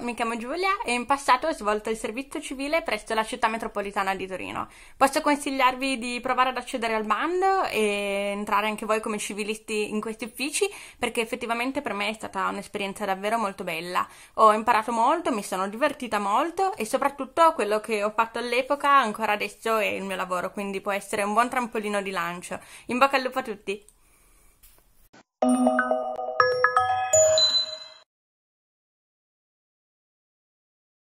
mi chiamo Giulia e in passato ho svolto il servizio civile presso la città metropolitana di Torino. Posso consigliarvi di provare ad accedere al bando e entrare anche voi come civilisti in questi uffici perché effettivamente per me è stata un'esperienza davvero molto bella. Ho imparato molto, mi sono divertita molto e soprattutto quello che ho fatto all'epoca ancora adesso è il mio lavoro, quindi può essere un buon trampolino di lancio. In bocca al lupo a tutti!